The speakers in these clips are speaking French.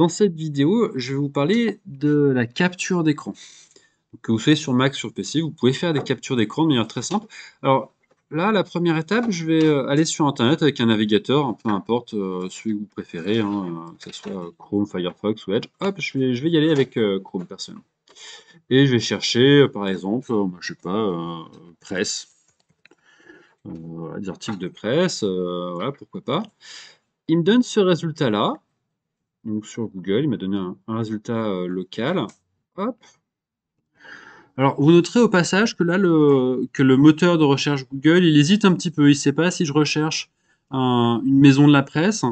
Dans cette vidéo, je vais vous parler de la capture d'écran. Que vous soyez sur Mac, sur PC, vous pouvez faire des captures d'écran de manière très simple. Alors là, la première étape, je vais euh, aller sur Internet avec un navigateur, hein, peu importe euh, celui que vous préférez, hein, euh, que ce soit Chrome, Firefox ou Edge. Hop, je vais, y aller avec Chrome personnellement. Et je vais chercher, par exemple, bah, je sais pas, presse. des articles de presse, voilà, pourquoi pas. Il me donne ce résultat-là donc sur Google. Il m'a donné un, résultat euh, local. Hop. Alors, vous noterez au passage que là, le, que le moteur de recherche Google, il hésite un petit peu. Il ne sait pas si je recherche une maison de la presse.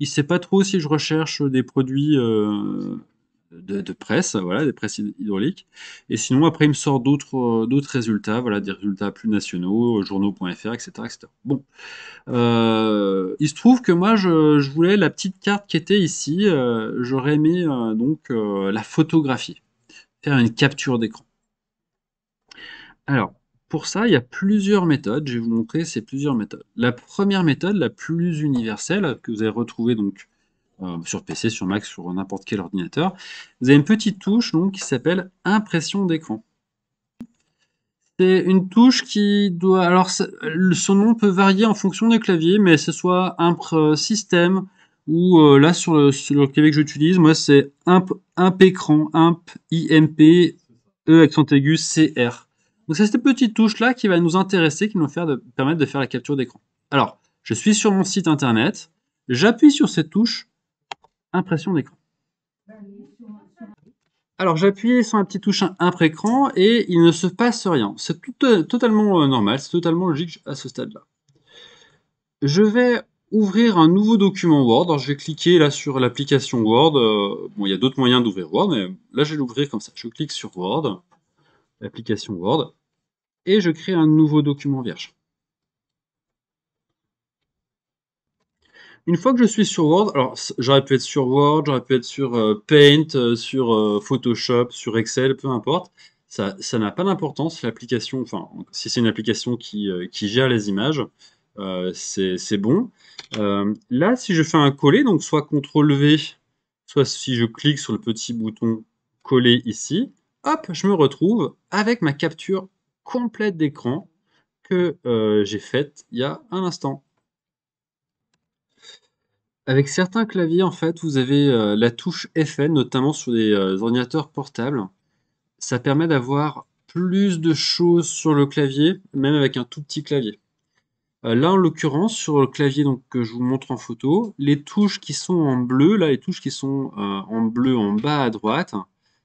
Il ne sait pas trop si je recherche des produits euh, de, presse, voilà, des presses hydrauliques. Et sinon, après, il me sort d'autres euh, d'autres résultats, voilà, des résultats plus nationaux, euh, journaux.fr, etc., etc. Bon, euh, il se trouve que moi, je, voulais la petite carte qui était ici. J'aurais aimé donc la photographier, faire une capture d'écran. Alors, pour ça, il y a plusieurs méthodes. Je vais vous montrer ces plusieurs méthodes. La première méthode, la plus universelle, que vous allez retrouver donc euh, sur PC, sur Mac, sur n'importe quel ordinateur. Vous avez une petite touche donc, qui s'appelle impression d'écran. C'est une touche qui doit. Alors, son nom peut varier en fonction des claviers, mais ce soit Imp euh, système ou euh, là sur le, clavier que j'utilise, moi c'est Imp, Imp écran, Imp, p E accent aigu, CR. Donc, c'est cette petite touche là qui va nous intéresser, qui va nous faire de, permettre de faire la capture d'écran. Alors, je suis sur mon site internet, j'appuie sur cette touche d'écran. Alors j'appuie sur la petite touche écran et il ne se passe rien. C'est tout euh, totalement euh, normal, c'est totalement logique à ce stade-là. Je vais ouvrir un nouveau document Word. je vais cliquer là sur l'application Word. Euh, bon, il y a d'autres moyens d'ouvrir Word, mais là je vais l'ouvrir comme ça. Je clique sur Word, l'application Word, et je crée un nouveau document vierge. une fois que je suis sur Word, alors j'aurais pu être sur Word, j'aurais pu être sur euh, Paint, euh, sur euh, Photoshop, sur Excel, peu importe. Ça, n'a pas d'importance. L'application, enfin, si c'est une application qui, gère les images, c'est bon. là, si je fais un coller, donc soit CTRL V, soit si je clique sur le petit bouton coller ici, hop, je me retrouve avec ma capture complète d'écran que j'ai faite il y a un instant. Avec certains claviers, en fait, vous avez euh, la touche FN, notamment sur des euh, ordinateurs portables. Ça permet d'avoir plus de choses sur le clavier, même avec un tout petit clavier. Euh, là, en l'occurrence, sur le clavier donc, que je vous montre en photo, les touches qui sont en bleu, là, les touches qui sont en bleu en bas à droite,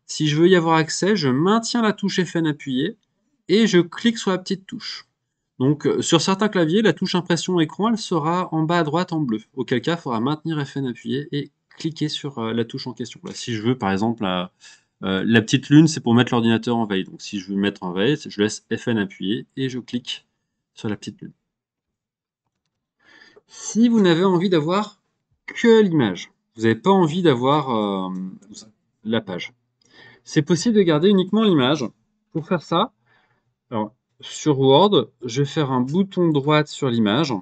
si je veux y avoir accès, je maintiens la touche FN appuyée et je clique sur la petite touche. Donc euh, sur certains claviers, la touche impression écran, sera en bas à droite en bleu, auquel cas il faudra maintenir FN appuyé et cliquer sur euh, la touche en question. Là, si je veux par exemple euh, la, petite lune, c'est pour mettre l'ordinateur en veille. Donc si je veux mettre en veille, je laisse FN appuyé et je clique sur la petite lune. Si vous n'avez envie d'avoir que l'image, vous n'avez pas envie d'avoir la page, c'est possible de garder uniquement l'image. Pour faire ça, alors, sur Word, je vais faire un bouton droite sur l'image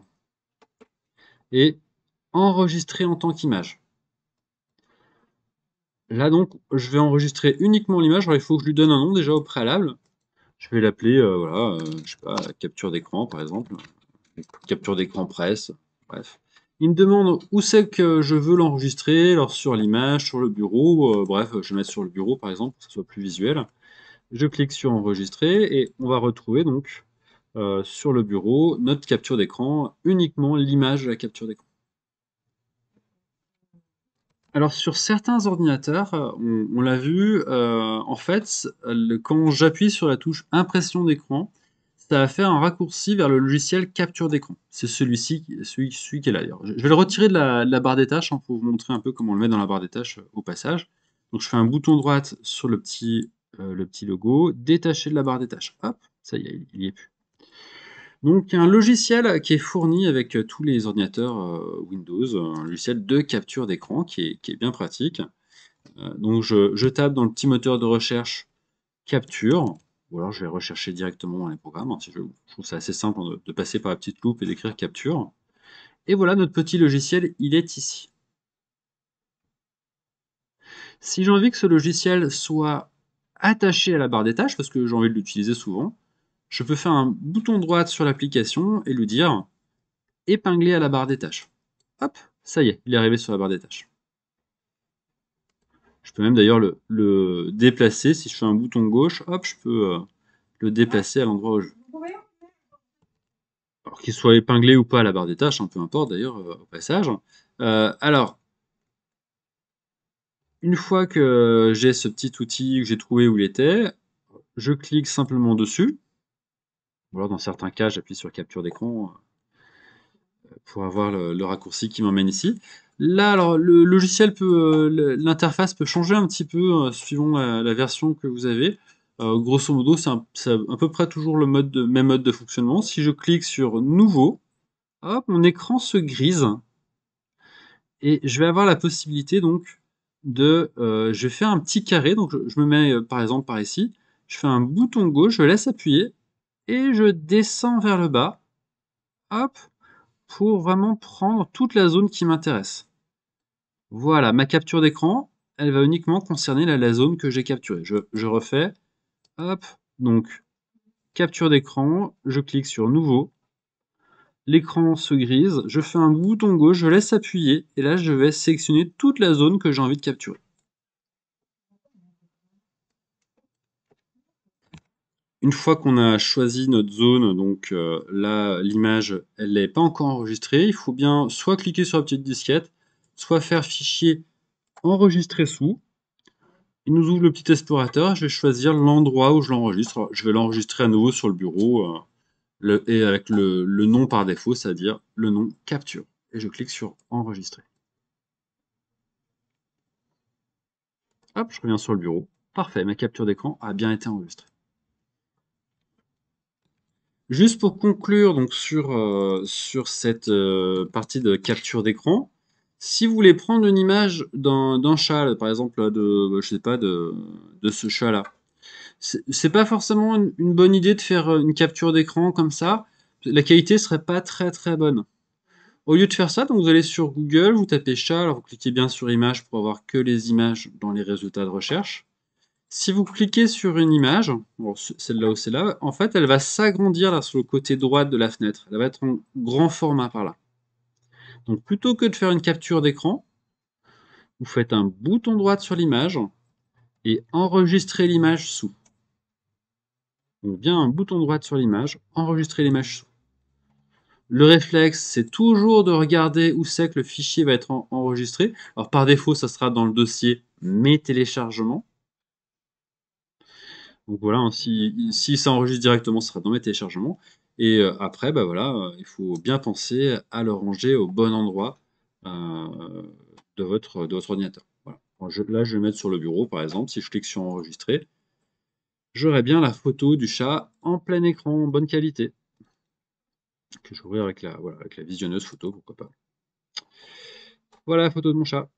et enregistrer en tant qu'image. Là donc, je vais enregistrer uniquement l'image. il faut que je lui donne un nom déjà au préalable. Je vais l'appeler, euh, voilà, euh, sais pas, capture d'écran par exemple, capture d'écran presse, bref. Il me demande où c'est que je veux l'enregistrer, alors sur l'image, sur le bureau, euh, bref, je vais mettre sur le bureau par exemple pour que ce soit plus visuel. Je clique sur enregistrer et on va retrouver donc euh, sur le bureau notre capture d'écran, uniquement l'image de la capture d'écran. Alors sur certains ordinateurs, euh, on, l'a vu, euh, en fait, quand j'appuie sur la touche impression d'écran, ça a fait un raccourci vers le logiciel capture d'écran. C'est celui-ci, celui, qui est là Je vais le retirer de la, barre des tâches hein, pour vous montrer un peu comment on le met dans la barre des tâches au passage. Donc je fais un bouton droite sur le petit euh, le petit logo, détaché de la barre des tâches, hop, ça y est, il n'y est plus. Donc, un logiciel qui est fourni avec euh, tous les ordinateurs euh, Windows, un logiciel de capture d'écran qui, est, bien pratique. donc, je, tape dans le petit moteur de recherche capture, ou alors je vais rechercher directement dans les programmes. Hein, je, je trouve ça assez simple de, de passer par la petite loupe et d'écrire capture. Et voilà, notre petit logiciel, il est ici. Si j'ai envie que ce logiciel soit attaché à la barre des tâches, parce que j'ai envie de l'utiliser souvent, je peux faire un bouton droite sur l'application et lui dire épingler à la barre des tâches. Hop, ça y est, il est arrivé sur la barre des tâches. Je peux même d'ailleurs le, déplacer. Si je fais un bouton gauche, hop, je peux euh, le déplacer à l'endroit où je veux. Alors qu'il soit épinglé ou pas à la barre des tâches, hein, peu importe d'ailleurs euh, au passage. Euh, alors, une fois que j'ai ce petit outil que j'ai trouvé où il était, je clique simplement dessus. Ou dans certains cas, j'appuie sur capture d'écran euh, pour avoir le, raccourci qui m'emmène ici. Là, alors le logiciel peut, euh, l'interface peut changer un petit peu euh, suivant la, version que vous avez. grosso modo, c'est à peu près toujours le mode de, même mode de fonctionnement. Si je clique sur Nouveau, hop, mon écran se grise et je vais avoir la possibilité donc de euh, je fais un petit carré, donc je, me mets euh, par exemple par ici, je fais un bouton gauche, je laisse appuyer et je descends vers le bas, hop, pour vraiment prendre toute la zone qui m'intéresse. Voilà, ma capture d'écran, elle va uniquement concerner la, zone que j'ai capturée. Je, je, refais, hop, donc capture d'écran, je clique sur nouveau, l'écran se grise, je fais un bouton gauche, je laisse appuyer, et là je vais sélectionner toute la zone que j'ai envie de capturer. Une fois qu'on a choisi notre zone, donc euh, là l'image elle n'est pas encore enregistrée, il faut bien soit cliquer sur la petite disquette, soit faire fichier enregistrer sous. Il nous ouvre le petit explorateur, je vais choisir l'endroit où je l'enregistre. Je vais l'enregistrer à nouveau sur le bureau. Euh, et avec le, nom par défaut, c'est-à-dire le nom capture. Et je clique sur enregistrer. Hop, je reviens sur le bureau. Parfait, ma capture d'écran a bien été enregistrée. Juste pour conclure donc sur, euh, sur cette euh, partie de capture d'écran, si vous voulez prendre une image d'un chat, par exemple de, je sais pas, de ce chat-là, c'est pas forcément une, bonne idée de faire euh, une capture d'écran comme ça. La qualité serait pas très très bonne. Au lieu de faire ça, donc vous allez sur Google, vous tapez chat, alors vous cliquez bien sur image pour avoir que les images dans les résultats de recherche. Si vous cliquez sur une image, celle-là ou celle-là, en fait, elle va s'agrandir là sur le côté droit de la fenêtre. Elle va être en grand format par là. Donc plutôt que de faire une capture d'écran, vous faites un bouton droit sur l'image et enregistrez l'image sous. Donc bien un bouton droite sur l'image, enregistrer l'image. Le réflexe, c'est toujours de regarder où c'est que le fichier va être enregistré. Alors par défaut, ça sera dans le dossier mes téléchargements. Donc voilà, hein, si, ça enregistre directement, ça sera dans mes téléchargements. Et euh, après, bah voilà, euh, il faut bien penser à le ranger au bon endroit euh, de, votre, ordinateur. là, je vais mettre sur le bureau, par exemple. Si je clique sur enregistrer, j'aurai bien la photo du chat en plein écran, bonne qualité. Que j'ouvrirai avec la, avec la visionneuse photo, pourquoi pas. Voilà la photo de mon chat.